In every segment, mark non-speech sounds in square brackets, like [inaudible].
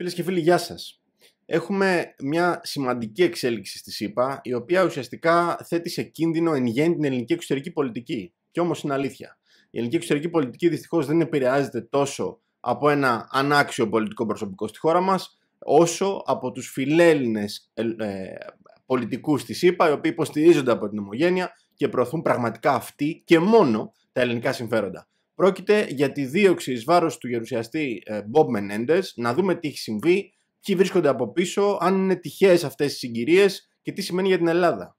Φίλες και φίλοι, γεια σας. Έχουμε μια σημαντική εξέλιξη στη ΣΥΠΑ, η οποία ουσιαστικά θέτει σε κίνδυνο εν γέννη την ελληνική εξωτερική πολιτική. Και όμως είναι αλήθεια. Η ελληνική εξωτερική πολιτική δυστυχώς δεν επηρεάζεται τόσο από ένα ανάξιο πολιτικό προσωπικό στη χώρα μας, όσο από τους φιλέλληνες ε, ε πολιτικούς τη ΣΥΠΑ, οι οποίοι υποστηρίζονται από την Ομογένεια και προωθούν πραγματικά αυτοί και μόνο τα ελληνικά συμφέροντα. Πρόκειται για τη δίωξη εις βάρος του γερουσιαστή Μπομπ ε, Μενέντες να δούμε τι έχει συμβεί, τι βρίσκονται από πίσω, αν είναι τυχαίες αυτές οι συγκυρίες και τι σημαίνει για την Ελλάδα.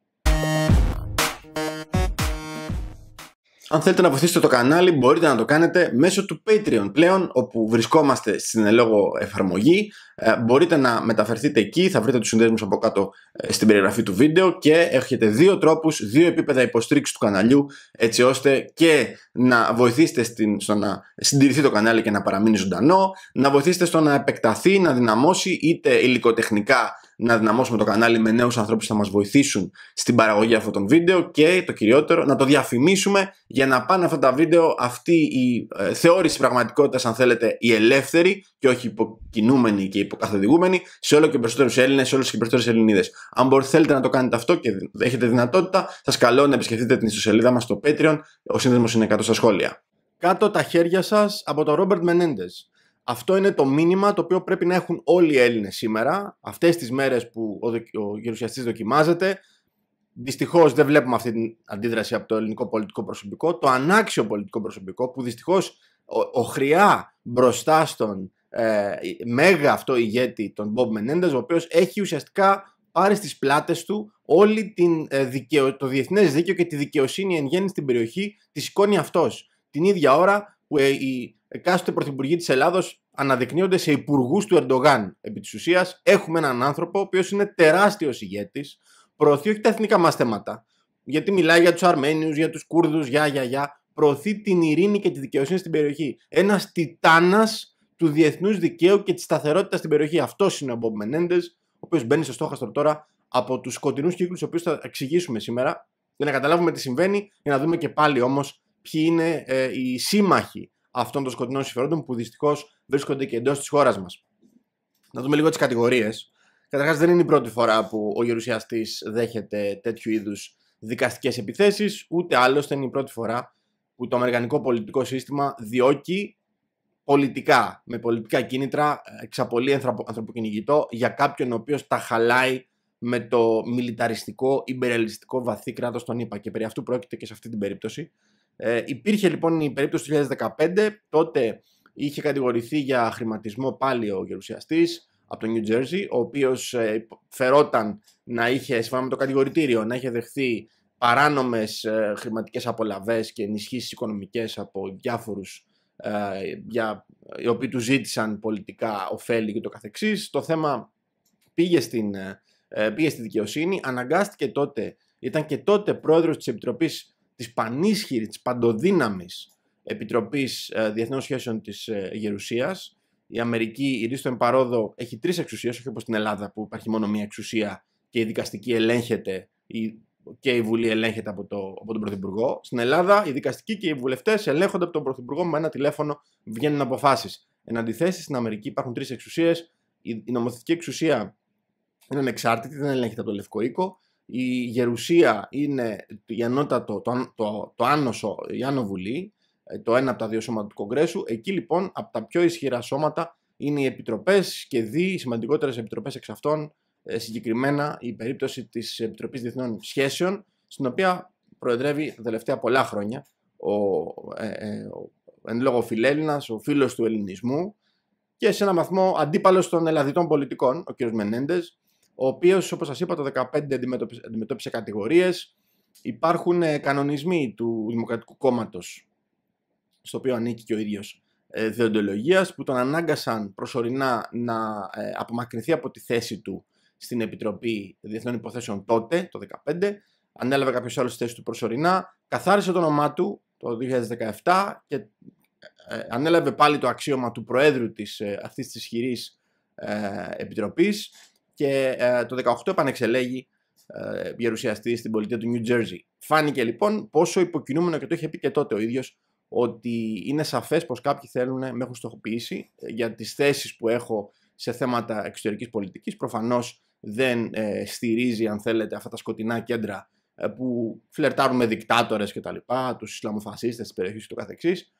Αν θέλετε να βοηθήσετε το κανάλι μπορείτε να το κάνετε μέσω του Patreon πλέον όπου βρισκόμαστε στην ελόγω εφαρμογή. Ε, μπορείτε να μεταφερθείτε εκεί, θα βρείτε τους συνδέσμους από κάτω ε, στην περιγραφή του βίντεο και έχετε δύο τρόπους, δύο επίπεδα υποστήριξης του καναλιού έτσι ώστε και να βοηθήσετε στην, στο να συντηρηθεί το κανάλι και να παραμείνει ζωντανό, να βοηθήσετε στο να επεκταθεί, να δυναμώσει είτε υλικοτεχνικά να δυναμώσουμε το κανάλι με νέους ανθρώπους που θα μας βοηθήσουν στην παραγωγή αυτών των βίντεο και το κυριότερο να το διαφημίσουμε για να πάνε αυτά τα βίντεο αυτή η ε, θεώρηση πραγματικότητας αν θέλετε η ελεύθερη και όχι υποκινούμενη και υποκαθοδηγούμενη σε όλο και περισσότερους Έλληνες, σε όλους και περισσότερες Ελληνίδες. Αν μπορείτε θέλετε να το κάνετε αυτό και έχετε δυνατότητα σας καλώ να επισκεφτείτε την ιστοσελίδα μας στο Patreon, ο σύνδεσμος είναι στα σχόλια. Κάτω τα χέρια σας από τον Ρόμπερτ Μενέντες. Αυτό είναι το μήνυμα το οποίο πρέπει να έχουν όλοι οι Έλληνες σήμερα, αυτές τις μέρες που ο, ο γερουσιαστής δοκιμάζεται. Δυστυχώς δεν βλέπουμε αυτή την αντίδραση από το ελληνικό πολιτικό προσωπικό, το ανάξιο πολιτικό προσωπικό που δυστυχώς οχριά μπροστά στον ε, μέγα αυτό ηγέτη, τον Μπομπ Μενέντε, ο οποίος έχει ουσιαστικά πάρει στις πλάτες του όλη την, ε, το διεθνές δίκαιο και τη δικαιοσύνη εν γέννη στην περιοχή τη σηκώνει αυτός. Την ίδια ώρα που ε, οι εκάστοτε πρωθυπουργοί της Ελλάδος αναδεικνύονται σε υπουργούς του Ερντογάν. Επί της ουσίας έχουμε έναν άνθρωπο ο οποίος είναι τεράστιος ηγέτης, προωθεί όχι τα εθνικά μας θέματα, γιατί μιλάει για τους Αρμένιους, για τους Κούρδους, για, για, για, προωθεί την ειρήνη και τη δικαιοσύνη στην περιοχή. Ένας τιτάνας του διεθνούς δικαίου και της σταθερότητας στην περιοχή. Αυτός είναι ο Μπομπ Μενέντες, ο οποίος μπαίνει στο στόχαστρο τώρα από τους σκοτεινού κύκλου, του οποίους θα εξηγήσουμε σήμερα, για να καταλάβουμε τι συμβαίνει, για να δούμε και πάλι όμως ποιοι είναι ε, οι σύμμαχοι αυτών των σκοτεινών συμφερόντων που δυστυχώς βρίσκονται και εντός της χώρας μας. Να δούμε λίγο τις κατηγορίες. Καταρχάς, δεν είναι η πρώτη φορά που ο γερουσιαστής δέχεται τέτοιου είδους δικαστικές επιθέσεις, ούτε άλλωστε είναι η πρώτη φορά που το αμερικανικό πολιτικό σύστημα διώκει πολιτικά, με πολιτικά κίνητρα, ε, εξαπολύ ανθρωποκυνηγητό για κάποιον ο οποίος τα χαλάει με το μιλιταριστικό, υπερελιστικό βαθύ κράτος των ΗΠΑ και περί αυτού πρόκειται και σε αυτή την περίπτωση. Ε, υπήρχε λοιπόν η περίπτωση του 2015, τότε είχε κατηγορηθεί για χρηματισμό πάλι ο γερουσιαστής από το New Jersey, ο οποίος ε, φερόταν να είχε, σύμφωνα με το κατηγορητήριο, να είχε δεχθεί παράνομες χρηματικέ ε, χρηματικές απολαβές και ενισχύσεις οικονομικές από διάφορους. Ε, για, οι οποίοι τους ζήτησαν πολιτικά ωφέλη και το καθεξής. Το θέμα πήγε στην, ε, πήγε στη δικαιοσύνη, αναγκάστηκε τότε, ήταν και τότε πρόεδρος της Επιτροπής της πανίσχυρης, της παντοδύναμης Επιτροπής ε, Διεθνών Σχέσεων της Γερουσίας. Η Αμερική, η Ρίστο Εμπαρόδο, έχει τρεις εξουσίες, όχι όπως στην Ελλάδα που υπάρχει μόνο μία εξουσία και η δικαστική ελέγχεται, η και η Βουλή ελέγχεται από, το, από τον Πρωθυπουργό. Στην Ελλάδα, οι δικαστικοί και οι βουλευτές ελέγχονται από τον Πρωθυπουργό με ένα τηλέφωνο, βγαίνουν αποφάσεις. Εν αντιθέσει, στην Αμερική υπάρχουν τρεις εξουσίες. Η, η νομοθετική εξουσία είναι ανεξάρτητη, δεν ελέγχεται από το Λευκό Οίκο. Η γερουσία είναι η ανώτατο, το, το, το άνοσο, η άνω βουλή, ε, το ένα από τα δύο σώματα του Κογκρέσου. Εκεί λοιπόν από τα πιο ισχυρά σώματα είναι οι επιτροπές και οι σημαντικότερες επιτροπές εξ αυτών ε, συγκεκριμένα η περίπτωση της Επιτροπής Διεθνών Σχέσεων, στην οποία προεδρεύει τα τελευταία πολλά χρόνια ο, ε, ε ο εν λόγω φιλέλληνας, ο φίλος του ελληνισμού και σε ένα βαθμό αντίπαλος των ελλαδιτών πολιτικών, ο κ. Μενέντες, ο οποίος, όπως σας είπα, το 2015 αντιμετώπισε κατηγορίες. Υπάρχουν ε, κανονισμοί του Δημοκρατικού Κόμματος, στο οποίο ανήκει και ο ίδιος ε, που τον ανάγκασαν προσωρινά να απομακρυνθεί από τη θέση του στην Επιτροπή Διεθνών Υποθέσεων τότε, το 2015. Ανέλαβε κάποιο άλλο θέση του προσωρινά. Καθάρισε το όνομά του το 2017 και ε, ε, ανέλαβε πάλι το αξίωμα του Προέδρου της, ε, αυτής της ισχυρής ε, επιτροπής και το 2018 επανεξελέγει γερουσιαστή στην πολιτεία του New Jersey. Φάνηκε λοιπόν πόσο υποκινούμενο και το είχε πει και τότε ο ίδιος ότι είναι σαφές πως κάποιοι θέλουν, με έχουν στοχοποιήσει για τις θέσεις που έχω σε θέματα εξωτερικής πολιτικής. Προφανώς δεν ε, στηρίζει, αν θέλετε, αυτά τα σκοτεινά κέντρα ε, που φλερτάρουν με δικτάτορες κτλ., τους Ισλαμοφασίστες της περιοχής του καθεξής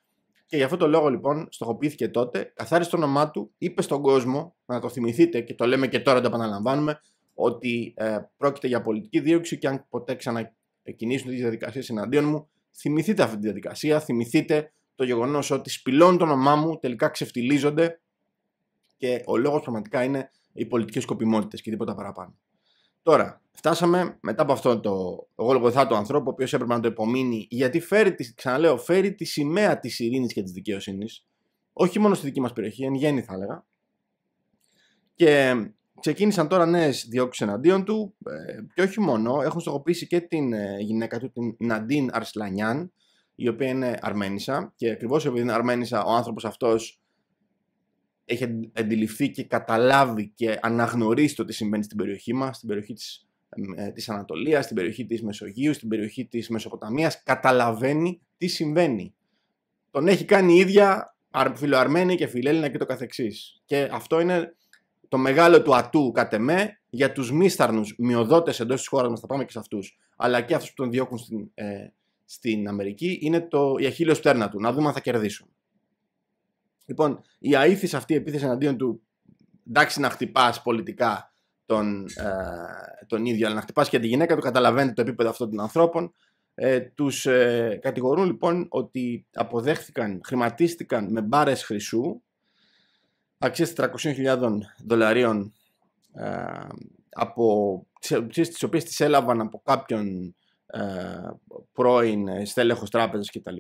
Και γι' αυτό το λόγο λοιπόν στοχοποιήθηκε τότε, καθάρισε το όνομά του, είπε στον κόσμο, να το θυμηθείτε και το λέμε και τώρα, το επαναλαμβάνουμε, ότι ε, πρόκειται για πολιτική δίωξη και αν ποτέ ξανακινήσουν τι διαδικασίες εναντίον μου, θυμηθείτε αυτή τη διαδικασία, θυμηθείτε το γεγονός ότι σπηλώνει το όνομά μου, τελικά ξεφτιλίζονται και ο λόγος πραγματικά είναι οι πολιτικές σκοπιμότητες και τίποτα παραπάνω. Τώρα, φτάσαμε μετά από αυτό το γολγοθά λοιπόν του ανθρώπου, ο οποίος έπρεπε να το υπομείνει, γιατί φέρει, ξαναλέω, φέρει τη σημαία της ειρήνης και της δικαιοσύνης, όχι μόνο στη δική μας περιοχή, εν γέννη θα έλεγα. Και ξεκίνησαν τώρα νέες διώξεις εναντίον του, ε, και όχι μόνο, έχουν στοχοποιήσει και την ε, γυναίκα του, την Ναντίν Αρσλανιάν, η οποία είναι Αρμένισσα. Και ακριβώς επειδή είναι Αρμένισσα, ο άνθρωπος αυτός έχει αντιληφθεί και καταλάβει και αναγνωρίσει το τι συμβαίνει στην περιοχή μας, στην περιοχή της, ε, Ανατολίας, στην περιοχή της Μεσογείου, στην περιοχή της Μεσοποταμίας, καταλαβαίνει τι συμβαίνει. Τον έχει κάνει η ίδια φιλοαρμένη και φιλέλληνα και το καθεξής. Και αυτό είναι το μεγάλο του ατού κατ' εμέ για τους μίσταρνου μειοδότες εντός της χώρας μας θα πάμε και σε αυτούς, αλλά και αυτούς που τον διώκουν στην, ε, στην Αμερική, είναι το, η αχίλιος στέρνα του, να δούμε αν θα κερδίσουν. Λοιπόν, η αήθη αυτή επίθεση εναντίον του, εντάξει να χτυπάς πολιτικά τον, ε, τον ίδιο, αλλά να χτυπάς και τη γυναίκα του, καταλαβαίνετε το επίπεδο αυτών των ανθρώπων, ε, τους ε, κατηγορούν λοιπόν ότι αποδέχθηκαν, χρηματίστηκαν με μπάρες χρυσού, αξίες 400.000 δολαρίων, ε, από, τις, τις οποίες τις έλαβαν από κάποιον ε, πρώην στέλεχος τράπεζας κτλ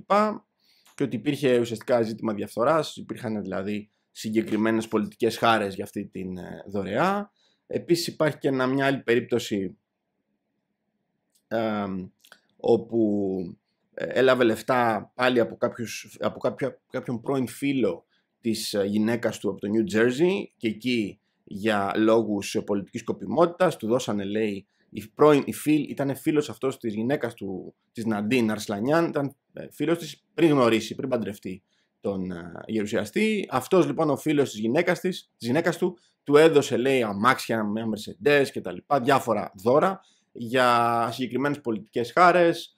και ότι υπήρχε ουσιαστικά ζήτημα διαφθοράς, υπήρχαν δηλαδή συγκεκριμένες πολιτικές χάρες για αυτή τη ε, δωρεά. Επίσης υπάρχει και μια άλλη περίπτωση όπου ε, έλαβε λεφτά πάλι από, κάποιους, από κάποιον πρώην φίλο της ε, γυναίκας του από το New Jersey και εκεί για λόγους πολιτικής κοπιμότητας του δώσανε λέει η, πρώην, η ήταν φίλος αυτός της γυναίκας του, της Ναντίν Αρσλανιάν, ήταν ε, φίλος της πριν γνωρίσει, πριν παντρευτεί τον uh, γερουσιαστή. Αυτός λοιπόν ο φίλος της γυναίκας, της, γυναίκας του του έδωσε λέει αμάξια με Mercedes και τα λοιπά, διάφορα δώρα για συγκεκριμένες πολιτικές χάρες,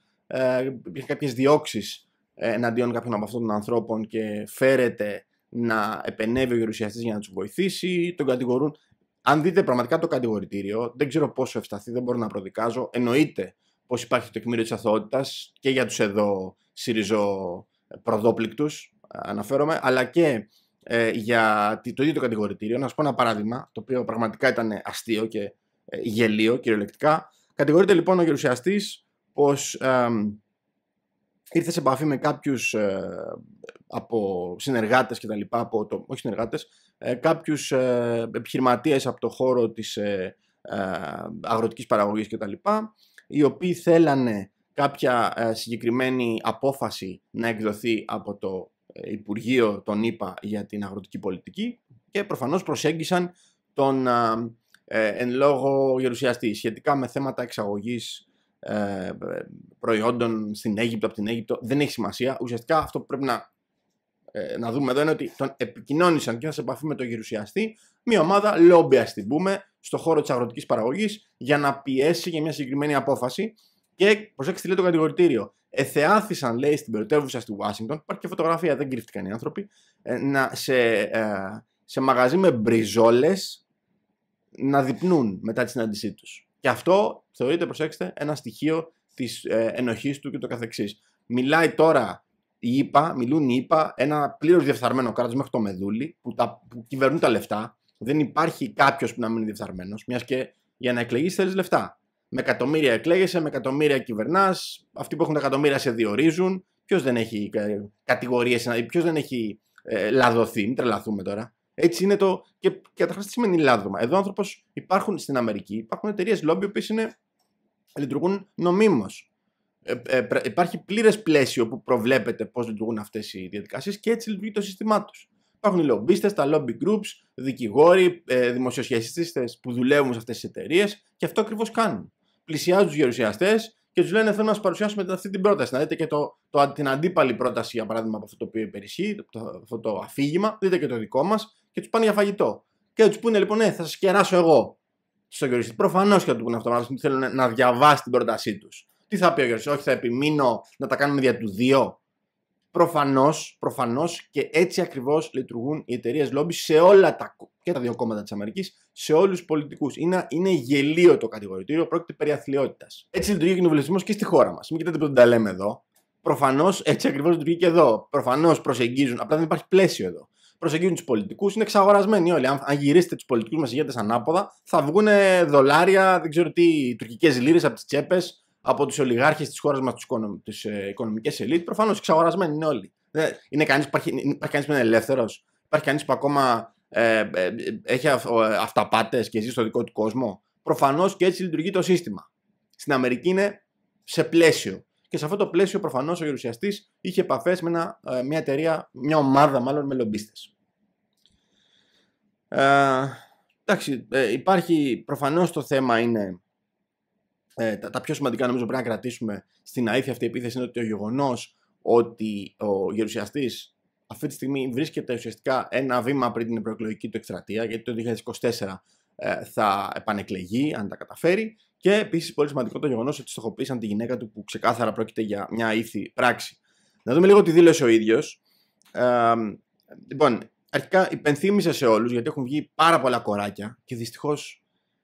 Υπήρχαν ε, κάποιες διώξεις εναντίον κάποιων από αυτών των ανθρώπων και φέρεται να επενεύει ο γερουσιαστής για να τους βοηθήσει, τον κατηγορούν αν δείτε πραγματικά το κατηγορητήριο, δεν ξέρω πόσο ευσταθεί, δεν μπορώ να προδικάζω. Εννοείται πως υπάρχει το τεκμήριο της αθωότητας και για τους εδώ ΣΥΡΙΖΟ προδόπληκτους, αναφέρομαι, αλλά και ε, για το ίδιο το κατηγορητήριο. Να σας πω ένα παράδειγμα, το οποίο πραγματικά ήταν αστείο και ε, γελίο κυριολεκτικά. Κατηγορείται λοιπόν ο γερουσιαστής πως ήρθε σε επαφή με κάποιους ε, από συνεργάτες κτλ. όχι συνεργάτες, ε, κάποιους ε, επιχειρηματίες από το χώρο της ε, αγροτικής παραγωγής λοιπά οι οποίοι θέλανε κάποια συγκεκριμένη απόφαση να εκδοθεί από το Υπουργείο των ΗΠΑ για την αγροτική πολιτική και προφανώς προσέγγισαν τον εν λόγω γερουσιαστή σχετικά με θέματα εξαγωγής προϊόντων στην Αίγυπτο, από την Αίγυπτο, δεν έχει σημασία. Ουσιαστικά αυτό πρέπει να ε, να δούμε εδώ είναι ότι τον επικοινώνησαν και σε επαφή με τον γερουσιαστή μια ομάδα λόμπι, ας την πούμε, στον χώρο της αγροτικής παραγωγής για να πιέσει για μια συγκεκριμένη απόφαση. Και προσέξτε, λέει το κατηγορητήριο. Εθεάθησαν, λέει, στην πρωτεύουσα στη Ουάσιγκτον, υπάρχει και φωτογραφία, δεν κρύφτηκαν οι άνθρωποι, ε, να, σε, ε, σε μαγαζί με μπριζόλες να διπνούν μετά τη συνάντησή τους. Και αυτό θεωρείται, προσέξτε, ένα στοιχείο της ε, ενοχής του και το καθεξής. Μιλάει τώρα η ΙΠΑ, μιλούν οι ΙΠΑ, ένα πλήρως διεφθαρμένο κράτος μέχρι το Μεδούλη, που, τα, που κυβερνούν τα λεφτά. Δεν υπάρχει κάποιος που να είναι διεφθαρμένος, μιας και για να εκλεγείς θέλεις λεφτά. Με εκατομμύρια εκλέγεσαι, με εκατομμύρια κυβερνάς. Αυτοί που έχουν τα εκατομμύρια σε διορίζουν. Ποιος δεν έχει κατηγορίε, ποιος δεν έχει ε, ε λαδωθεί, μην τρελαθούμε τώρα. Έτσι είναι το. Και καταρχάς τι σημαίνει λάδωμα. Εδώ άνθρωπος υπάρχουν στην Αμερική, υπάρχουν εταιρείες λόμπι που λειτουργούν νομίμως ε, ε υπάρχει πλήρες πλαίσιο που προβλέπεται πώς λειτουργούν αυτές οι διαδικασίες και έτσι λειτουργεί το σύστημά τους. Υπάρχουν οι λομπίστες, τα lobby groups, δικηγόροι, ε, δημοσιοσχεσίστε που δουλεύουν σε αυτές τις εταιρείες και αυτό ακριβώς κάνουν. Πλησιάζουν τους γερουσιαστές και τους λένε: Θέλουμε να σας παρουσιάσουμε αυτή την πρόταση. Να δείτε και το, το, την αντίπαλη πρόταση, για παράδειγμα, από αυτό το οποίο υπερισχύει, το, αυτό το αφήγημα. Δείτε και το δικό μας και τους πάνε για φαγητό. Και τους πούνε: Λοιπόν, ναι, θα σας κεράσω εγώ στον γερουσιαστή. Προφανώς και θα του πούνε αυτό, μάλλον θέλουν να διαβάσει την πρότασή τους τι θα πει ο Γιώργος, Όχι, θα επιμείνω να τα κάνουμε δια του δύο. Προφανώς, προφανώς και έτσι ακριβώς λειτουργούν οι εταιρείες λόμπι σε όλα τα, και τα δύο κόμματα της Αμερικής, σε όλους τους πολιτικούς. Είναι, είναι γελίο το κατηγορητήριο, πρόκειται περί αθλειότητας. Έτσι λειτουργεί ο κοινοβουλευτισμός και στη χώρα μας. Μην κοιτάτε που δεν τα λέμε εδώ. Προφανώς έτσι ακριβώς λειτουργεί και εδώ. Προφανώς προσεγγίζουν, απλά δεν υπάρχει πλαίσιο εδώ. Προσεγγίζουν τους πολιτικούς, είναι εξαγορασμένοι όλοι. Αν, αν γυρίσετε τους πολιτικούς μας ηγέτες ανάποδα, θα βγουν δολάρια, δεν ξέρω τι, τουρκικές λίρες από τις τσέπες, από τους ολιγάρχες της χώρας μας, τις ε, οικονομικές ελίτ. Προφανώς εξαγορασμένοι είναι όλοι. Είναι κανείς, υπάρχει, υπάρχει κανείς που είναι ελεύθερος, υπάρχει κανείς που ακόμα ε, ε, έχει αυταπάτες και ζει στο δικό του κόσμο. Προφανώς και έτσι λειτουργεί το σύστημα. Στην Αμερική είναι σε πλαίσιο. Και σε αυτό το πλαίσιο προφανώς ο γερουσιαστής είχε επαφές με μια εταιρεία, μια ομάδα μάλλον με λομπίστες. Ε, εντάξει, υπάρχει προφανώς το θέμα είναι ε, τα, πιο σημαντικά νομίζω πρέπει να κρατήσουμε στην αήθεια αυτή η επίθεση είναι ότι ο γεγονός ότι ο γερουσιαστής αυτή τη στιγμή βρίσκεται ουσιαστικά ένα βήμα πριν την προεκλογική του εκστρατεία, γιατί το 2024 ε, θα επανεκλεγεί, αν τα καταφέρει. Και επίσης πολύ σημαντικό το γεγονός ότι στοχοποίησαν τη γυναίκα του, που ξεκάθαρα πρόκειται για μια ήθη πράξη. Να δούμε λίγο τι δήλωσε ο ίδιος. Ε, λοιπόν, αρχικά υπενθύμησε σε όλους, γιατί έχουν βγει πάρα πολλά κοράκια και δυστυχώς.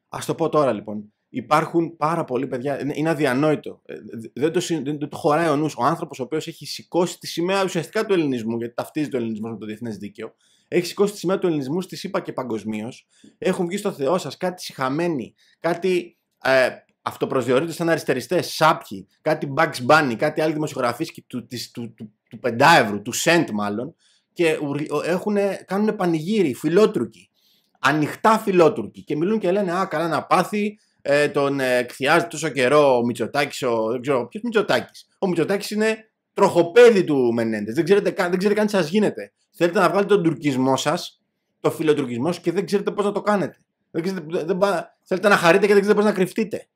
Ας το πω τώρα λοιπόν. Υπάρχουν πάρα πολλοί παιδιά, είναι αδιανόητο. Ε, δεν το, δεν το χωράει ο νους. Ο άνθρωπος ο οποίος έχει σηκώσει τη σημαία ουσιαστικά του ελληνισμού, γιατί ταυτίζει το ελληνισμό με το διεθνές δίκαιο, έχει σηκώσει τη σημαία του ελληνισμού στη ΣΥΠΑ και παγκοσμίως. Έχουν βγει στο Θεό σας κάτι συχαμένοι, κάτι ε, σαν αριστεριστές, σάπιοι, κάτι Bugs Bunny, κάτι άλλοι δημοσιογραφείς του, του, του, του, του, πεντάευρου, του σεντ μάλλον, και έχουν, κάνουν πανηγύρι, φιλότρουκοι. Ανοιχτά φιλότουρκοι. Και μιλούν και λένε Α, καλά να πάθει, ε, τον ε, τόσο καιρό ο Μητσοτάκης, ο, δεν ξέρω ποιος Μητσοτάκης. Ο Μητσοτάκης είναι τροχοπέδι του Μενέντες. Δεν, ξέρετε, δεν ξέρετε καν τι σας γίνεται. Θέλετε να βγάλετε τον τουρκισμό σας, το φιλοτουρκισμό και δεν ξέρετε πώς να το κάνετε. Δεν ξέρετε, δεν, θέλετε να χαρείτε και δεν ξέρετε πώς να κρυφτείτε.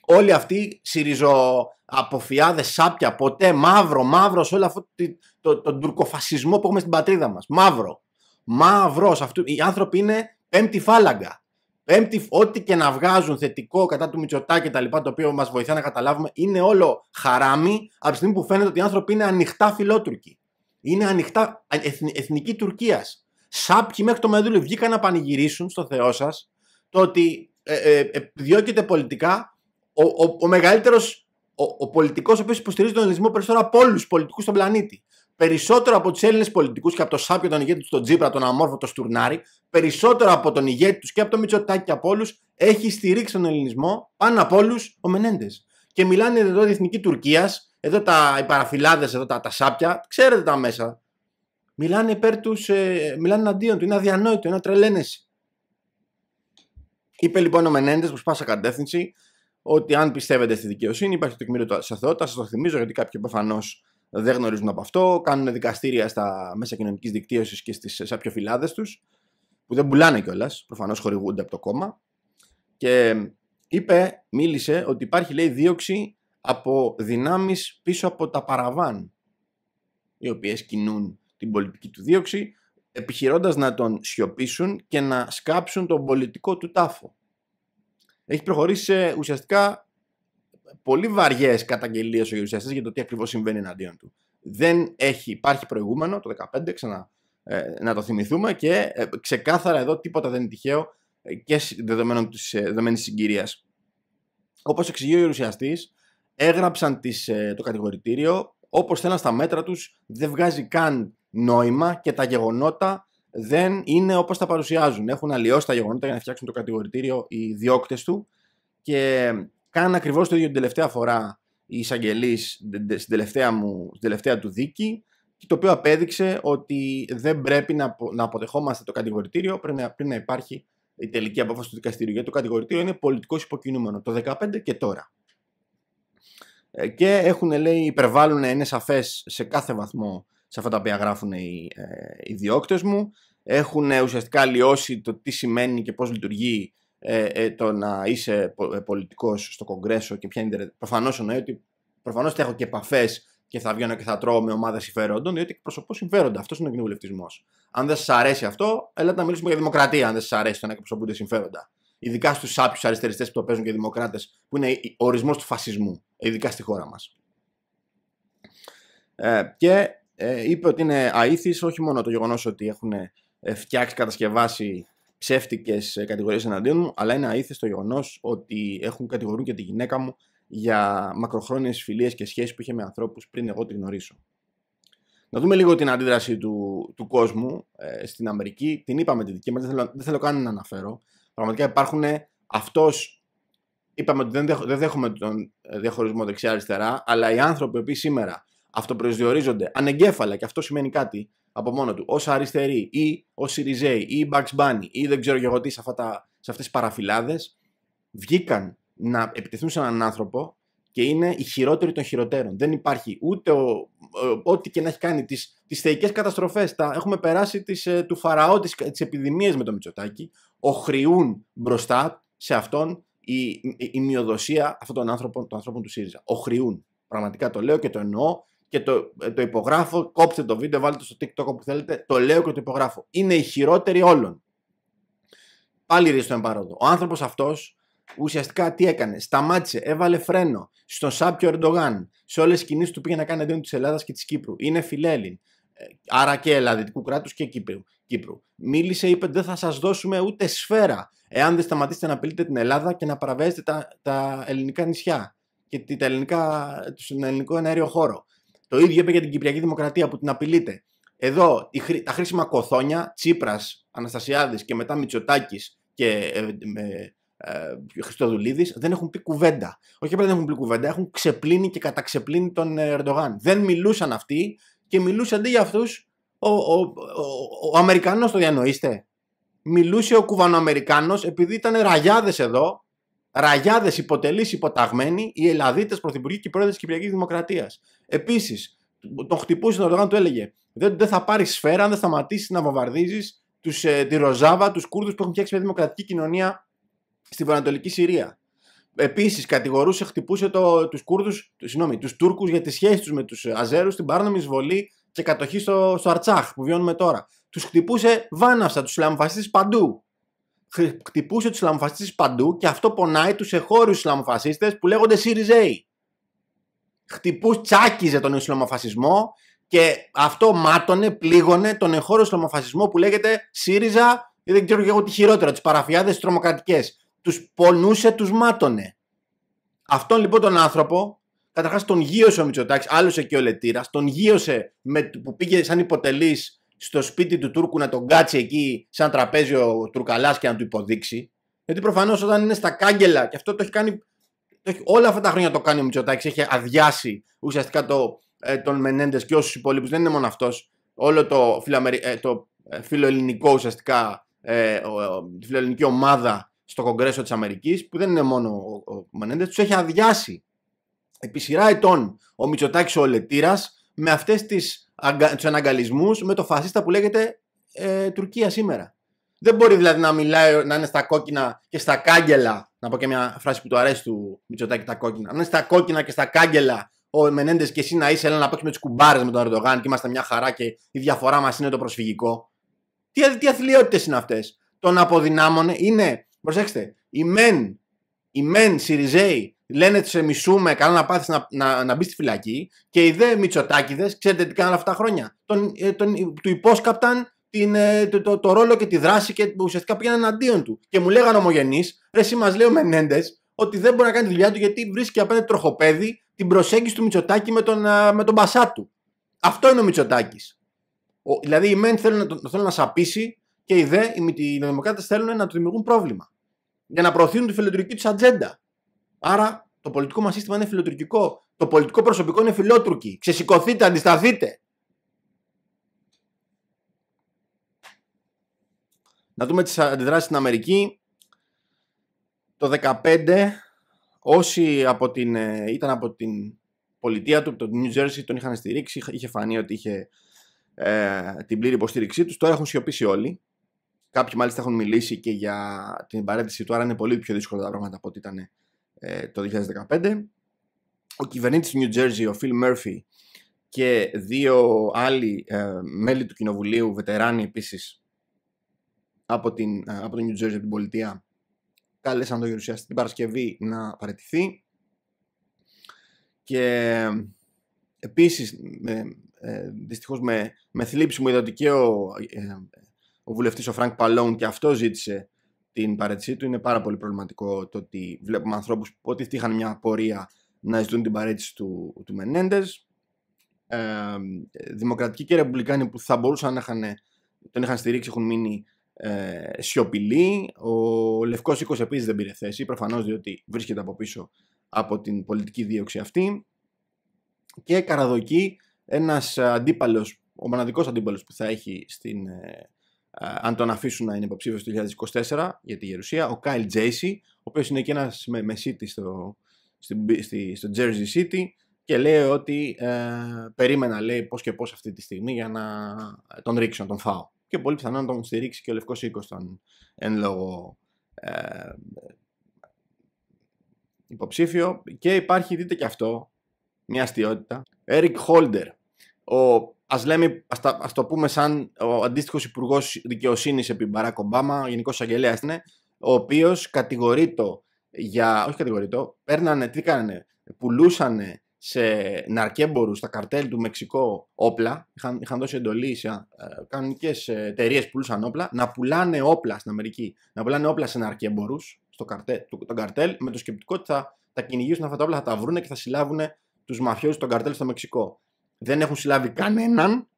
Όλοι αυτοί σιριζο αποφιάδες σάπια, ποτέ μαύρο, μαύρος σε όλο αυτό το, το, τον τουρκοφασισμό που έχουμε στην πατρίδα μας. Μαύρο. Μαύρος. Οι άνθρωποι είναι πέμπτη φάλαγγα. Πέμπτη, ό,τι και να βγάζουν θετικό κατά του Μητσοτάκη τα λοιπά, το οποίο μας βοηθά να καταλάβουμε, είναι όλο χαράμι από τη στιγμή που φαίνεται ότι οι άνθρωποι είναι ανοιχτά φιλότουρκοι. Είναι ανοιχτά εθνική Τουρκίας. Σάπιοι μέχρι το Μεδούλη βγήκαν να πανηγυρίσουν στο Θεό σας το ότι ε, ε, ε, διώκεται πολιτικά ο, ο, ο μεγαλύτερος, ο, ο πολιτικός ο οποίος υποστηρίζει τον ελληνισμό περισσότερο από όλους τους πολιτικούς στον πλανήτη περισσότερο από τους Έλληνες πολιτικούς και από το Σάπιο, τον ηγέτη του, τον Τζίπρα, τον αμόρφο το Στουρνάρη, περισσότερο από τον ηγέτη τους και από τον Μητσοτάκη και από όλους, έχει στηρίξει τον ελληνισμό πάνω από όλους ο Μενέντες. Και μιλάνε εδώ η εθνική Τουρκίας, εδώ τα, οι παραφυλάδες, εδώ τα, σάπια, ξέρετε τα μέσα. Μιλάνε υπέρ τους, ε, μιλάνε εναντίον του, είναι αδιανόητο, είναι τρελαίνεση. Είπε λοιπόν ο Μενέντες που πάσα κατεύθυνση ότι αν πιστεύετε στη δικαιοσύνη υπάρχει το τεκμήριο τη αθεότητα. Σας το θυμίζω γιατί κάποιοι προφανώς δεν γνωρίζουν από αυτό, κάνουν δικαστήρια στα μέσα κοινωνικής δικτύωσης και στις σαπιοφυλάδε τους, που δεν πουλάνε κιόλας, προφανώς χορηγούνται από το κόμμα. Και είπε, μίλησε ότι υπάρχει λέει δίωξη από δυνάμεις πίσω από τα παραβάν, οι οποίες κινούν την πολιτική του δίωξη, επιχειρώντας να τον σιωπήσουν και να σκάψουν τον πολιτικό του τάφο. Έχει προχωρήσει ουσιαστικά πολύ βαριές καταγγελίες ο γερουσιαστής για το τι ακριβώς συμβαίνει εναντίον του. Δεν έχει, υπάρχει προηγούμενο, το 2015, ξανά ε, να το θυμηθούμε και ε, ξεκάθαρα εδώ τίποτα δεν είναι τυχαίο ε, και δεδομένων της ε, δεδομένης συγκυρίας. Όπως εξηγεί ο Γιουσιαστή, έγραψαν τις, ε, το κατηγορητήριο Όπως θέλαν στα μέτρα τους, δεν βγάζει καν νόημα και τα γεγονότα δεν είναι όπως τα παρουσιάζουν. Έχουν αλλοιώσει τα γεγονότα για να φτιάξουν το κατηγορητήριο οι διώκτες του και κάνουν ακριβώς το ίδιο την τελευταία φορά οι εισαγγελεί στην τελευταία, του δίκη το οποίο απέδειξε ότι δεν πρέπει να, να αποδεχόμαστε το κατηγορητήριο πριν να, πριν να υπάρχει η τελική απόφαση του δικαστηρίου. Γιατί το κατηγορητήριο είναι πολιτικός υποκινούμενο το 2015 και τώρα. Ε, και έχουν, λέει, υπερβάλλουν, είναι σαφές σε κάθε βαθμό σε αυτά τα οποία γράφουν οι, ε, διώκτες μου. Έχουν ε, ουσιαστικά αλλοιώσει το τι σημαίνει και πώς λειτουργεί ε, ε, το να είσαι ε, πολιτικός στο Κογκρέσο και ποια είναι. Προφανώ εννοεί ότι προφανώς έχω και επαφές και θα βγαίνω και θα τρώω με ομάδες συμφέροντων, διότι εκπροσωπώ συμφέροντα. Αυτός είναι ο κοινοβουλευτισμός. Αν δεν σας αρέσει αυτό, έλατε να μιλήσουμε για δημοκρατία. Αν δεν σας αρέσει το να εκπροσωπούνται συμφέροντα. Ειδικά στους άπιους αριστεριστές που το παίζουν και δημοκράτες, που είναι ο ορισμός του φασισμού, ειδικά στη χώρα μας. Ε, και ε, είπε ότι είναι αήθης όχι μόνο το γεγονός ότι έχουν ε, φτιάξει, κατασκευάσει ψεύτικες κατηγορίες εναντίον μου, αλλά είναι αήθες το γεγονός ότι έχουν κατηγορούν και τη γυναίκα μου για μακροχρόνιες φιλίες και σχέσεις που είχε με ανθρώπους πριν εγώ τη γνωρίσω. Να δούμε λίγο την αντίδραση του, του κόσμου ε, στην Αμερική. Την είπαμε τη δική μας, δεν θέλω, δεν θέλω καν να αναφέρω. Πραγματικά υπάρχουν ε, αυτός. είπαμε ότι δεν, δεν δέχομαι τον ε, διαχωρισμό δεξιά-αριστερά, αλλά οι άνθρωποι που σήμερα αυτοπροσδιορίζονται ανεγκέφαλα, και αυτό σημαίνει κάτι, από μόνο του, ως αριστεροί ή ως Σιριζέη ή Μπαξ Bunny ή δεν ξέρω και εγώ τι σε, σε αυτές τις παραφυλάδες, βγήκαν να επιτεθούν σε έναν άνθρωπο και είναι οι χειρότεροι των χειροτέρων. Δεν υπάρχει ούτε ο, ό,τι και να έχει κάνει τις, τις θεϊκές καταστροφές. Τα, έχουμε περάσει ε, του Φαραώ τις, τις επιδημίες με το Μητσοτάκη. Οχριούν μπροστά σε αυτόν η, η, η μειοδοσία αυτών των άνθρωπων, των ανθρώπων του ΣΥΡΙΖΑ. Οχριούν. Πραγματικά το λέω και το εννοώ και το, ε, το υπογράφω. Κόψτε το βίντεο, βάλτε το στο TikTok όπου θέλετε. Το λέω και το υπογράφω. Είναι η χειρότερη όλων. Πάλι ρίστο εμπαρόδο. Ο άνθρωπος αυτός ουσιαστικά τι έκανε. Σταμάτησε, έβαλε φρένο στον Σάπιο Ερντογάν, σε όλες τις κινήσεις του πήγε να κάνει εναντίον της Ελλάδας και της Κύπρου. Είναι φιλέλλην. Ε, άρα και Ελλαδικού κράτους και Κύπρου. Κύπρου. Μίλησε, είπε: Δεν θα σας δώσουμε ούτε σφαίρα εάν δεν σταματήσετε να απειλείτε την Ελλάδα και να παραβέζετε τα, τα ελληνικά νησιά και τα ελληνικά, τον ελληνικό εναέριο χώρο. Το ίδιο είπε για την Κυπριακή Δημοκρατία που την απειλείται. Εδώ τα χρήσιμα κοθόνια, Τσίπρας, Αναστασιάδης και μετά Μητσοτάκης και ε, ε Χριστοδουλίδης δεν έχουν πει κουβέντα. Όχι απλά δεν έχουν πει κουβέντα, έχουν ξεπλύνει και καταξεπλύνει τον ε, Ερντογάν. Δεν μιλούσαν αυτοί και μιλούσαν αντί για αυτούς ο, ο, ο Αμερικανός, το διανοείστε. Μιλούσε ο Κουβανοαμερικάνος επειδή ήταν ραγιάδες εδώ Ραγιάδες υποτελείς υποταγμένοι οι Ελλαδίτες πρωθυπουργοί και πρόεδροι της Κυπριακής Δημοκρατίας. Επίσης, τον χτυπούσε τον Ερντογάν, του έλεγε: δεν, θα πάρεις σφαίρα αν δεν σταματήσεις να βομβαρδίζεις τους, ε, τη Ροζάβα, τους Κούρδους που έχουν φτιάξει μια δημοκρατική κοινωνία στη βορειοανατολική Συρία. Επίσης, κατηγορούσε, χτυπούσε το, τους Κούρδους, συγγνώμη, Τούρκους για τις σχέσεις τους με τους Αζέρους, την παράνομη εισβολή και κατοχή στο, στο Αρτσάχ που βιώνουμε τώρα. Τους χτυπούσε βάναυσα τους Ισλαμοφασίστες παντού χτυπούσε τους Ισλαμοφασίστες παντού και αυτό πονάει τους εχώριους Ισλαμοφασίστες που λέγονται ΣΥΡΙΖΕΙ. Χτυπούς τσάκιζε τον Ισλαμοφασισμό και αυτό μάτωνε, πλήγωνε τον εχώριο Ισλαμοφασισμό που λέγεται ΣΥΡΙΖΑ ή δεν ξέρω και εγώ τι χειρότερα, τις παραφιάδες τρομοκρατικές. Τους πονούσε, τους μάτωνε. Αυτόν λοιπόν τον άνθρωπο, καταρχάς τον γύρωσε ο Μητσοτάκης, άλλωσε και ο Λετήρας, τον γύρωσε που πήγε σαν υποτελής στο σπίτι του Τούρκου να τον κάτσει εκεί σαν τραπέζι ο Τουρκαλάς και να του υποδείξει. Γιατί προφανώς όταν είναι στα κάγκελα, και αυτό το έχει κάνει. Το έχει, όλα αυτά τα χρόνια το κάνει ο Μητσοτάκης, έχει αδειάσει ουσιαστικά το, ε, τον Μενέντες και όσους υπόλοιπου. Δεν είναι μόνο αυτός. Όλο το, φιλοαμερι, ε, το ε, φιλοελληνικό ουσιαστικά, ε, ο, τη φιλοελληνική ομάδα στο Κογκρέσο της Αμερικής, που δεν είναι μόνο ο, ο, ο Μενέντες, τους έχει αδειάσει επί σειρά ετών ο Μητσοτάκης ο Λετήρας με αυτές τις, αγκα... με το φασίστα που λέγεται ε, Τουρκία σήμερα. Δεν μπορεί δηλαδή να μιλάει, να είναι στα κόκκινα και στα κάγκελα. Να πω και μια φράση που του αρέσει του Μητσοτάκη τα κόκκινα. Να είναι στα κόκκινα και στα κάγκελα ο Μενέντες και εσύ να είσαι, έλα να παίξουμε τις κουμπάρες με τον Ερντογάν και είμαστε μια χαρά και η διαφορά μας είναι το προσφυγικό. Τι, τι αθλειότητες είναι αυτές. Τον αποδυνάμωνε είναι, προσέξτε, η μεν, οι μεν Σιριζέοι λένε σε μισούμε, καλά να πάθεις να, να, να μπεις στη φυλακή. Και οι δε Μητσοτάκηδες, ξέρετε τι κάνανε αυτά τα χρόνια. Τον, ε, τον, του υπόσκαπταν την, ε, το, ρόλο και τη δράση και ουσιαστικά πήγαιναν εναντίον του. Και μου λέγανε ομογενείς, ρε, εσύ μας λέει ο Μενέντες ότι δεν μπορεί να κάνει τη δουλειά του γιατί βρίσκει απέναντι τροχοπέδι την προσέγγιση του Μητσοτάκη με τον, με τον μπασά του. Αυτό είναι ο Μητσοτάκης. Δηλαδή οι μεν θέλουν να, θέλουν να σαπίσει και οι δε, οι, οι θέλουν να του δημιουργούν πρόβλημα. Για να προωθούν τη φιλετρική τους ατζέντα. Άρα το πολιτικό μας σύστημα είναι φιλοτουρκικό. Το πολιτικό προσωπικό είναι φιλότουρκοι. Ξεσηκωθείτε, αντισταθείτε. Να δούμε τις αντιδράσεις στην Αμερική. Το 2015, όσοι από την, ε, ήταν από την πολιτεία του, το New Jersey, τον είχαν στηρίξει, είχε φανεί ότι είχε ε, την πλήρη υποστήριξή τους. Τώρα έχουν σιωπήσει όλοι. Κάποιοι μάλιστα έχουν μιλήσει και για την παρέτηση του, άρα είναι πολύ πιο δύσκολα τα πράγματα από ό,τι ήταν ε, το 2015. Ο κυβερνήτης του New Jersey, ο Phil Murphy και δύο άλλοι ε, μέλη του Κοινοβουλίου, βετεράνοι επίσης από, την, ε, από το New Jersey, από την πολιτεία, κάλεσαν τον γερουσιαστή την Παρασκευή να παραιτηθεί. Και ε, επίσης, ε, δυστυχώς με, με θλίψη μου είδα ότι και ο, ε, ο βουλευτής ο Φρανκ Παλόν και αυτό ζήτησε την παρέτησή του. Είναι πάρα πολύ προβληματικό το ότι βλέπουμε ανθρώπους που ότι είχαν μια πορεία να ζητούν την παρέτηση του, του Μενέντες. Ε, δημοκρατικοί και ρεπουμπλικάνοι που θα μπορούσαν να είχαν, τον είχαν στηρίξει έχουν μείνει ε, σιωπηλοί. Ο Λευκός Οίκος επίσης δεν πήρε θέση, προφανώς διότι βρίσκεται από πίσω από την πολιτική δίωξη αυτή. Και καραδοκεί ένας αντίπαλος, ο μοναδικός αντίπαλος που θα έχει στην, ε, ε, αν τον αφήσουν να είναι υποψήφιος το 2024 για τη Γερουσία, ο Κάιλ Τζέισι, ο οποίος είναι και ένας μεσίτη στο, στο, στο Jersey City και λέει ότι ε, περίμενα λέει πώς και πώς αυτή τη στιγμή για να τον ρίξω, να τον φάω. Και πολύ πιθανόν να τον στηρίξει και ο Λευκός 20 τον εν λόγω ε, υποψήφιο. Και υπάρχει, δείτε και αυτό, μια αστείωτητα, Eric Holder, ο Ας ας, ας το πούμε σαν ο αντίστοιχος υπουργός δικαιοσύνης επί Μπαράκ Ομπάμα, ο Γενικός Αγγελέας είναι, ο οποίος κατηγορείται για, όχι κατηγορείται, παίρνανε, τι κάνανε, πουλούσανε σε ναρκέμπορους στα καρτέλ του Μεξικό όπλα. Είχαν, είχαν δώσει εντολή σε ε, κανονικές εταιρείες πουλούσαν όπλα να πουλάνε όπλα στην Αμερική. Να πουλάνε όπλα σε ναρκέμπορους, στο καρτέλ, το, το καρτέλ, με το σκεπτικό ότι θα τα κυνηγήσουν αυτά τα όπλα, θα τα βρούνε και θα συλλάβουν τους μαφιόζους των καρτέλ στο Μεξικό δεν έχουν συλλάβει κανέναν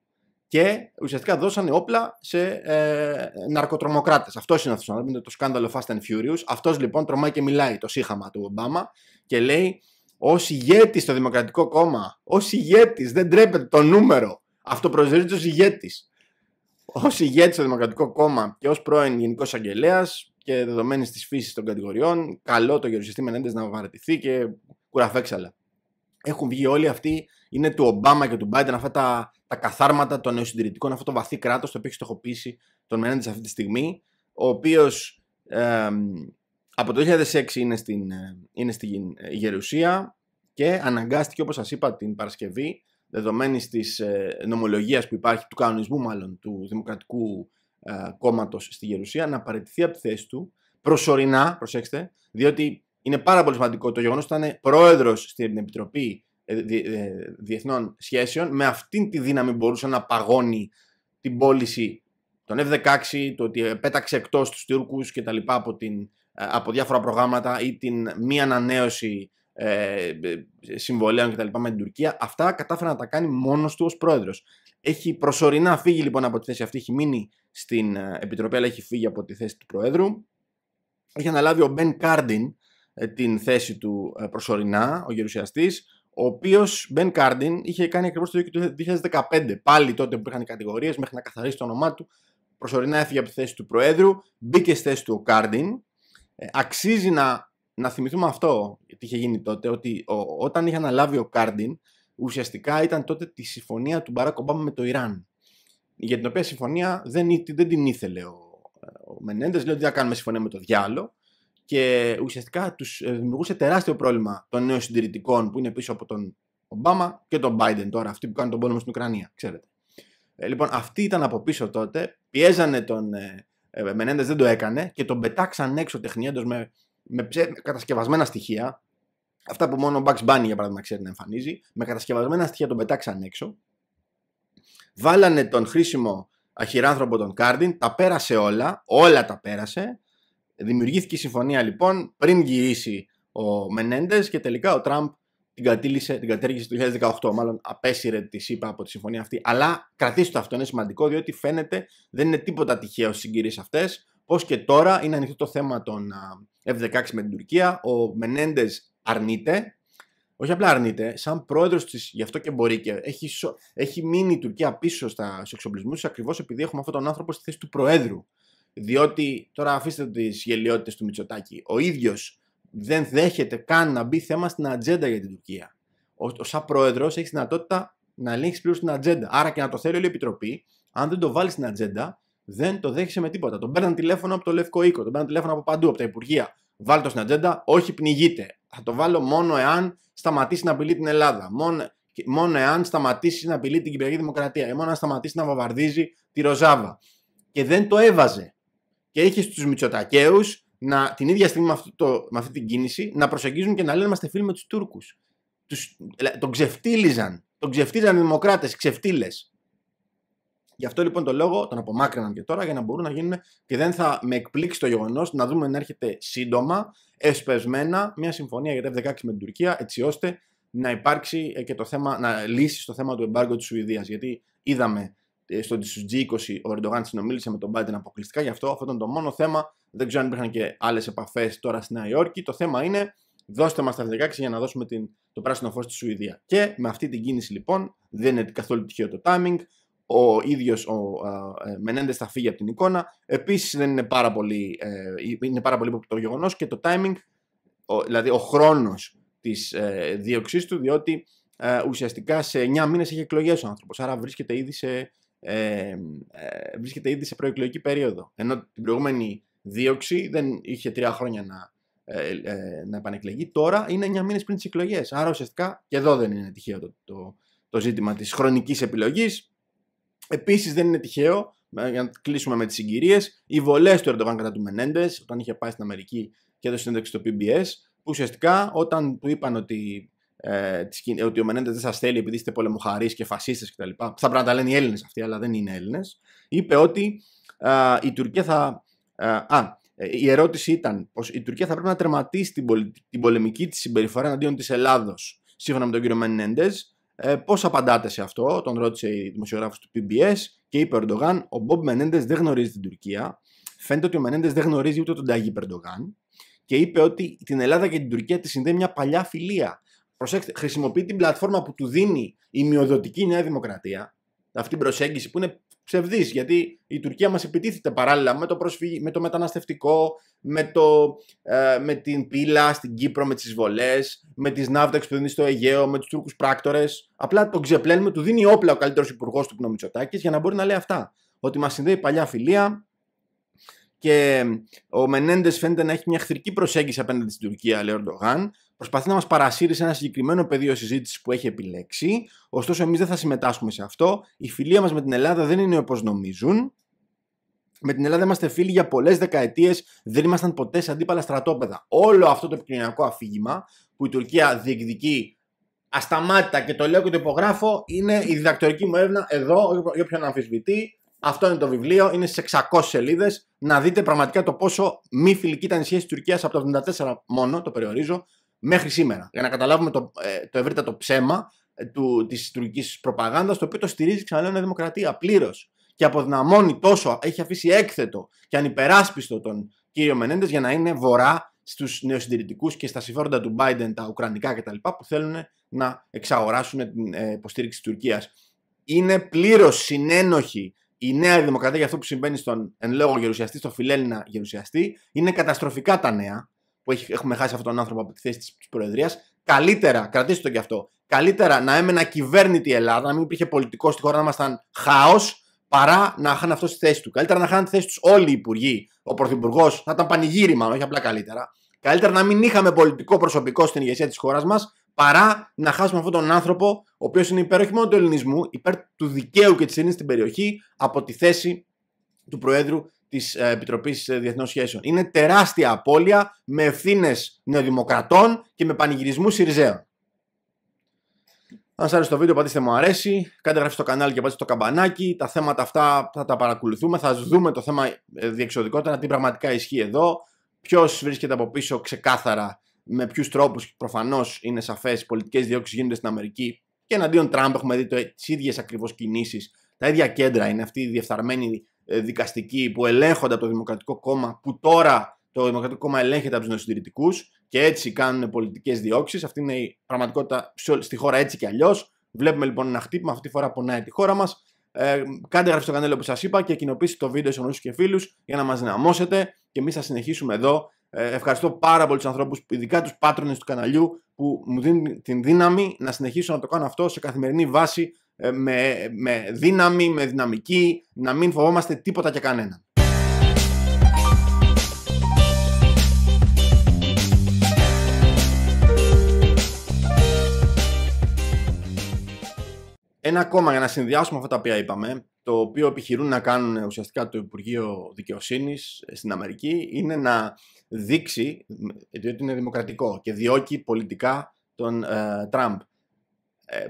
και ουσιαστικά δώσανε όπλα σε ε, ναρκοτρομοκράτε. Αυτός είναι αυτός. Να το σκάνδαλο Fast and Furious. Αυτός λοιπόν τρομάει και μιλάει το σύγχαμα του Ομπάμα και λέει ως ηγέτης στο Δημοκρατικό Κόμμα, ως ηγέτης, δεν τρέπεται το νούμερο. Αυτοπροσδιορίζεται ω ηγέτη. Ως ηγέτης στο Δημοκρατικό Κόμμα και ως πρώην Γενικός Αγγελέας και δεδομένης της φύσης των κατηγοριών, καλό το Γερουσιαστή Μενέντες να βαρετηθεί και κουραφέξαλα. Έχουν βγει όλοι αυτοί είναι του Ομπάμα και του Μπάιντεν αυτά τα, τα καθάρματα των νεοσυντηρητικών, αυτό το βαθύ κράτος το οποίο έχει στοχοποιήσει τον Μενέντες αυτή τη στιγμή, ο οποίος ε, από το 2006 είναι στην, ε, είναι στην ε, γερουσία και αναγκάστηκε, όπως σας είπα, την Παρασκευή, δεδομένη της ε, νομολογίας που υπάρχει, του κανονισμού μάλλον, του Δημοκρατικού ε, στη Γερουσία, να παραιτηθεί από τη θέση του προσωρινά, προσέξτε, διότι είναι πάρα πολύ σημαντικό το γεγονός ότι ήταν πρόεδρος στην Επιτροπή ε, ε, διεθνών σχέσεων με αυτήν τη δύναμη μπορούσε να παγώνει την πώληση των F-16, το ότι ε, πέταξε εκτός τους Τούρκους και τα λοιπά από, την, από διάφορα προγράμματα ή την μη ανανέωση ε, συμβολέων και τα λοιπά με την Τουρκία. Αυτά κατάφερε να τα κάνει μόνος του ως πρόεδρος. Έχει προσωρινά φύγει λοιπόν από τη θέση αυτή, έχει μείνει στην Επιτροπή αλλά έχει φύγει από τη θέση του Προέδρου. Έχει αναλάβει ο Μπεν Κάρντιν την θέση του προσωρινά, ο γερουσιαστής, ο οποίος Μπεν Κάρντιν είχε κάνει ακριβώς το 2015. Πάλι τότε που είχαν οι κατηγορίες, μέχρι να καθαρίσει το όνομά του, προσωρινά έφυγε από τη θέση του Προέδρου, μπήκε στη θέση του ο Κάρντιν. Ε, αξίζει να, να θυμηθούμε αυτό, τι είχε γίνει τότε, ότι όταν είχε αναλάβει ο Κάρντιν, ουσιαστικά ήταν τότε τη συμφωνία του Μπαράκ Ομπάμα με το Ιράν. Για την οποία συμφωνία δεν, δεν την ήθελε ο, ε, ο Μενέντες, λέει ότι θα κάνουμε συμφωνία με το διάλογο και ουσιαστικά τους ε, δημιουργούσε τεράστιο πρόβλημα των νέων συντηρητικών που είναι πίσω από τον Ομπάμα και τον Biden τώρα, αυτοί που κάνουν τον πόλεμο στην Ουκρανία, ξέρετε. Ε, λοιπόν, αυτοί ήταν από πίσω τότε, πιέζανε τον ε, ε Μενέντες, δεν το έκανε και τον πετάξαν έξω τεχνιέντος με, με, με κατασκευασμένα στοιχεία. Αυτά που μόνο ο Μπαξ Bunny για παράδειγμα ξέρει να εμφανίζει, με κατασκευασμένα στοιχεία τον πετάξαν έξω. Βάλανε τον χρήσιμο αχυράνθρωπο τον Κάρντιν, τα πέρασε όλα, όλα τα πέρασε Δημιουργήθηκε η συμφωνία λοιπόν πριν γυρίσει ο Μενέντες και τελικά ο Τραμπ την, κατήλυσε, την κατέργησε το 2018. Μάλλον απέσυρε της ΣΥΠΑ από τη συμφωνία αυτή. Αλλά κρατήστε το αυτό, είναι σημαντικό διότι φαίνεται δεν είναι τίποτα τυχαίο στις συγκυρίες αυτές. Πώς και τώρα είναι ανοιχτό το θέμα των F-16 με την Τουρκία. Ο Μενέντες αρνείται. Όχι απλά αρνείται, σαν πρόεδρος της, γι' αυτό και μπορεί και έχει, έχει μείνει η Τουρκία πίσω στους εξοπλισμούς ακριβώς επειδή έχουμε αυτόν τον άνθρωπο στη θέση του Προέδρου. Διότι τώρα αφήστε τις γελιότητες του Μητσοτάκη. Ο ίδιος δεν δέχεται καν να μπει θέμα στην ατζέντα για την Τουρκία. Ο, σαν πρόεδρος έχεις δυνατότητα να ελέγχεις πλήρως την ατζέντα. Άρα και να το θέλει όλη η Επιτροπή, αν δεν το βάλει στην ατζέντα, δεν το δέχεσαι με τίποτα. Τον παίρνει τηλέφωνο από το Λευκό Οίκο, τον παίρνει τηλέφωνο από παντού, από τα Υπουργεία. Βάλτε το στην ατζέντα, όχι πνιγείτε. Θα το βάλω μόνο εάν σταματήσει να απειλεί την Ελλάδα. Μόνο, μόνο εάν σταματήσει να απειλεί την Κυπριακή Δημοκρατία. μόνο εάν σταματήσει να βαβαρδίζει τη Ροζάβα. Και δεν το έβαζε και είχες τους Μητσοτακέου να την ίδια στιγμή με, το, με αυτή την κίνηση να προσεγγίζουν και να λένε είμαστε φίλοι με τους Τούρκους. Τον ξεφτύλιζαν. Τον ξεφτύλιζαν οι δημοκράτες, ξεφτύλες. Γι' αυτό λοιπόν το λόγο τον απομάκρυναν και τώρα για να μπορούν να γίνουν και δεν θα με εκπλήξει το γεγονός να δούμε να έρχεται σύντομα, εσπεσμένα, μια συμφωνία για τα F-16 με την Τουρκία, έτσι ώστε να υπάρξει ε, και το θέμα, να λύσει το θέμα του εμπάργου της Σουηδίας. Γιατί είδαμε ε, στο G20 ο Ερντογάν συνομίλησε με τον Biden αποκλειστικά, γι' αυτό αυτό ήταν το μόνο θέμα. Δεν ξέρω αν υπήρχαν και άλλες επαφές τώρα στη Νέα Υόρκη. Το θέμα είναι δώστε μας τα 16 για να δώσουμε την, το πράσινο φως στη Σουηδία. Και με αυτή την κίνηση λοιπόν, δεν είναι καθόλου τυχαίο το timing. Ο ίδιος ο ε, Μενέντες θα φύγει από την εικόνα. Επίσης δεν είναι πάρα πολύ, ε, είναι πάρα το γεγονός και το timing, ο, δηλαδή ο χρόνος της ε, δίωξής του, διότι ε, ουσιαστικά σε 9 μήνες έχει εκλογές ο άνθρωπος. Άρα βρίσκεται ήδη σε ε, ε, βρίσκεται ήδη σε προεκλογική περίοδο. Ενώ την προηγούμενη δίωξη δεν είχε τρία χρόνια να, ε, ε, ε να επανεκλεγεί. Τώρα είναι 9 μήνες πριν τις εκλογές. Άρα ουσιαστικά και εδώ δεν είναι τυχαίο το, το, ζήτημα της χρονικής επιλογής. Επίσης δεν είναι τυχαίο, ε, για να κλείσουμε με τις συγκυρίες, οι βολές του Ερντογάν κατά του Μενέντες, όταν είχε πάει στην Αμερική και έδωσε συνέντευξη στο PBS, που ουσιαστικά όταν του είπαν ότι ε, ε, ότι ο Μενέντες δεν σας θέλει επειδή είστε πολεμοχαρείς και φασίστες κτλ. Θα πρέπει να τα λένε οι Έλληνες αυτοί, αλλά δεν είναι Έλληνες. Είπε ότι η Τουρκία θα. Α, α, ε, η ερώτηση ήταν πως η Τουρκία θα πρέπει να τερματίσει την, πολι... την πολεμική της συμπεριφορά εναντίον της Ελλάδος, σύμφωνα με τον κύριο Μενέντες. Ε, Πώς απαντάτε σε αυτό, τον ρώτησε η δημοσιογράφος του PBS και είπε ο Ερντογάν: Ο Μπομπ Μενέντες δεν γνωρίζει την Τουρκία. Φαίνεται ότι ο Μενέντες δεν γνωρίζει ούτε τον Ταγί Περντογάν και είπε ότι την Ελλάδα και την Τουρκία τη συνδέει μια παλιά φιλία προσέξτε, χρησιμοποιεί την πλατφόρμα που του δίνει η μειοδοτική Νέα Δημοκρατία, αυτή την προσέγγιση που είναι ψευδής. γιατί η Τουρκία μας επιτίθεται παράλληλα με το, προσφυγή, με το μεταναστευτικό, με, το, ε, με την πύλα στην Κύπρο, με τις βολές, με τις ναύταξ που δίνει στο Αιγαίο, με τους Τούρκους πράκτορες. Απλά τον ξεπλένουμε, του δίνει όπλα ο καλύτερος υπουργός του Πνομιτσοτάκη για να μπορεί να λέει αυτά. Ότι μας συνδέει παλιά φιλία και ο Μενέντες φαίνεται να έχει μια εχθρική προσέγγιση απέναντι στην Τουρκία, λέει ο Ερντογάν, Προσπαθεί να μας παρασύρει σε ένα συγκεκριμένο πεδίο συζήτησης που έχει επιλέξει, ωστόσο εμείς δεν θα συμμετάσχουμε σε αυτό. Η φιλία μας με την Ελλάδα δεν είναι όπως νομίζουν. Με την Ελλάδα είμαστε φίλοι για πολλές δεκαετίες, δεν ήμασταν ποτέ σε αντίπαλα στρατόπεδα. Όλο αυτό το επικοινωνιακό αφήγημα που η Τουρκία διεκδικεί ασταμάτητα και το λέω και το υπογράφω, είναι η διδακτορική μου έρευνα εδώ, για όποιον αμφισβητεί. Αυτό είναι το βιβλίο, είναι στι 600 σελίδες. Να δείτε πραγματικά το πόσο μη φιλική ήταν η σχέση της Τουρκίας από το 1974 μόνο, το περιορίζω, μέχρι σήμερα. Για να καταλάβουμε το, ε, το ευρύτατο ψέμα ε, του, της τουρκικής προπαγάνδας, το οποίο το στηρίζει ξαναλέω η δημοκρατία πλήρως. Και αποδυναμώνει τόσο, έχει αφήσει έκθετο και ανυπεράσπιστο τον κύριο Μενέντες για να είναι βορρά στους νεοσυντηρητικούς και στα συμφέροντα του Biden, τα ουκρανικά κτλ., που θέλουν να εξαγοράσουν την ε, υποστήριξη της Τουρκίας. Είναι πλήρως συνένοχη η Νέα Δημοκρατία για αυτό που συμβαίνει στον εν λόγω γερουσιαστή, στον φιλέλληνα γερουσιαστή. Είναι καταστροφικά τα νέα που έχουμε χάσει αυτόν τον άνθρωπο από τη θέση της Προεδρίας. Καλύτερα, κρατήστε το κι αυτό. Καλύτερα να έμενα κυβέρνητη η Ελλάδα, να μην υπήρχε πολιτικό στη χώρα, να ήμασταν χάος, παρά να χάνε αυτός τη θέση του. Καλύτερα να χάνε τη θέση τους όλοι οι υπουργοί, ο πρωθυπουργός, να ήταν πανηγύριμα, όχι απλά καλύτερα. Καλύτερα να μην είχαμε πολιτικό προσωπικό στην ηγεσία της χώρας μας, παρά να χάσουμε αυτόν τον άνθρωπο, ο οποίος είναι υπέρ όχι μόνο του ελληνισμού, υπέρ του δικαίου και της ειρήνης στην περιοχή, από τη θέση του Προέδρου της ε, Επιτροπής ε, Διεθνών Σχέσεων. Είναι τεράστια απώλεια με ευθύνες νεοδημοκρατών και με πανηγυρισμού Σιριζέων. Αν σας άρεσε το βίντεο, πατήστε μου αρέσει. Κάντε εγγραφή στο κανάλι και πατήστε το καμπανάκι. Τα θέματα αυτά θα τα παρακολουθούμε. Θα δούμε το θέμα ε, διεξοδικότερα, τι πραγματικά ισχύει εδώ. Ποιος βρίσκεται από πίσω ξεκάθαρα, με ποιους τρόπους προφανώς είναι σαφές οι πολιτικές διώξεις γίνονται στην Αμερική. Και εναντίον Τραμπ έχουμε δει τις ίδιες ακριβώς κινήσεις. Τα ίδια κέντρα είναι αυτή η διεφθαρμένη ε, δικαστικοί που ελέγχονται από το Δημοκρατικό Κόμμα, που τώρα το Δημοκρατικό Κόμμα ελέγχεται από τους νοσηλευτικού και έτσι κάνουν πολιτικές διώξεις. Αυτή είναι η πραγματικότητα στη χώρα έτσι και αλλιώς. Βλέπουμε λοιπόν ένα χτύπημα, αυτή τη φορά πονάει τη χώρα μας. Ε, κάντε εγγραφή στο κανάλι όπως σας είπα και κοινοποιήστε το βίντεο σε γνωστού και φίλους για να μας δυναμώσετε και εμείς θα συνεχίσουμε εδώ. Ε, ευχαριστώ πάρα πολύ τους ανθρώπους, ειδικά τους πάτρονες του καναλιού, που μου δίνουν την δύναμη να συνεχίσω να το κάνω αυτό σε καθημερινή βάση ε, με, με δύναμη, με δυναμική, να μην φοβόμαστε τίποτα και κανένα. Ένα ακόμα για να συνδυάσουμε αυτά τα οποία είπαμε, το οποίο επιχειρούν να κάνουν ουσιαστικά το Υπουργείο Δικαιοσύνης ε, στην Αμερική, είναι να δείξει, ε, διότι είναι δημοκρατικό και διώκει πολιτικά τον Τραμπ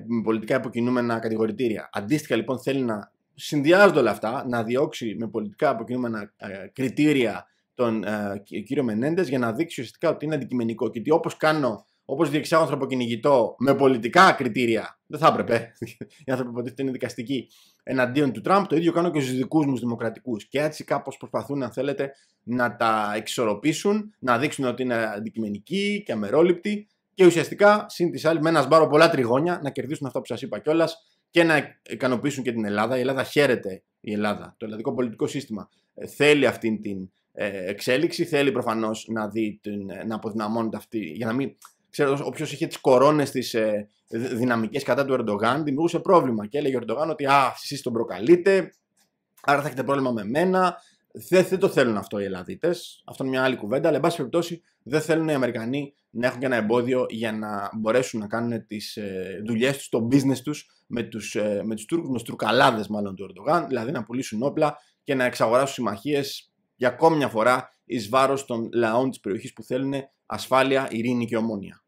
με πολιτικά υποκινούμενα κατηγορητήρια. Αντίστοιχα λοιπόν θέλει να συνδυάζονται όλα αυτά, να διώξει με πολιτικά αποκινούμενα ε, κριτήρια τον ε, κύριο Μενέντες για να δείξει ουσιαστικά ότι είναι αντικειμενικό και ότι όπως κάνω, όπως διεξάγω ανθρωποκυνηγητό με πολιτικά κριτήρια, δεν θα έπρεπε, [laughs] οι άνθρωποι υποτίθεται είναι δικαστικοί εναντίον του Τραμπ, το ίδιο κάνω και στους δικούς μου δημοκρατικούς. και έτσι κάπως προσπαθούν, αν θέλετε, να τα εξορροπήσουν, να δείξουν ότι είναι αντικειμενικοί και αμερόληπτοι και ουσιαστικά συν της άλλη με ένα σπάρο πολλά τριγώνια να κερδίσουν αυτά που σας είπα κιόλας και να ικανοποιήσουν και την Ελλάδα. Η Ελλάδα χαίρεται η Ελλάδα. Το ελληνικό πολιτικό σύστημα ε, θέλει αυτή την ε, εξέλιξη, θέλει προφανώς να, δει ε, να αποδυναμώνεται αυτή. Για να μην, ξέρω, όποιος είχε τις κορώνες τι ε, κατά του Ερντογάν, δημιουργούσε πρόβλημα. Και έλεγε ο Ερντογάν ότι α, εσείς τον προκαλείτε, άρα θα έχετε πρόβλημα με μένα, δεν, δεν το θέλουν αυτό οι Ελλαδίτες. Αυτό είναι μια άλλη κουβέντα. Αλλά, εν πάση περιπτώσει, δεν θέλουν οι Αμερικανοί να έχουν και ένα εμπόδιο για να μπορέσουν να κάνουν τις ε, δουλειές τους, το business τους με τους ε, με τους Τούρκους, με μάλλον του Ερντογάν, δηλαδή να πουλήσουν όπλα και να εξαγοράσουν συμμαχίες για ακόμη μια φορά εις βάρος των λαών της περιοχής που θέλουν ασφάλεια, ειρήνη και ομόνια.